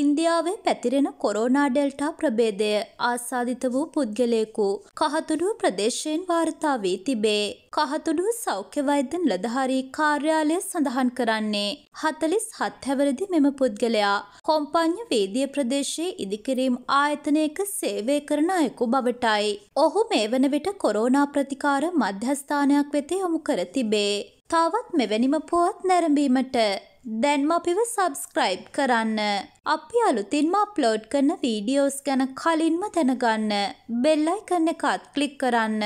ඉන්දියාවේ පැතිරෙන corona delta ප්‍රභේදය ආසාධිත වූ පුද්ගලයෙකු කහතුඩු ප්‍රදේශයෙන් වාර්තා වී තිබේ. කහතුඩු සෞඛ්‍ය වෛද්‍ය නිලධාරී කාර්යාලය සඳහන් කරන්නේ හතලිස් හත්හැවරදි මෙම පුද්ගලයා කොම්පඤ්ඤ වේදිය ප්‍රදේශයේ ඉදිකිරීම් ආයතනයක සේවය කරන අයෙකු බවටයි. ඔහු මේ වන විට කොරෝනා ප්‍රතිකාර මධ්‍යස්ථානයක් වෙත යොමු කර තිබේ. තවත් මෙවැනිම පුවත් නැරඹීමට දැන්ම අපිව සබස්ක්‍රයිබ් කරන්න. අපි අලුතින්ම අප්ලෝඩ් කරන වීඩියෝස් ගැන කලින්ම දැනගන්න. බෙල්ලයි කන්න එකත් කලික් කරන්න.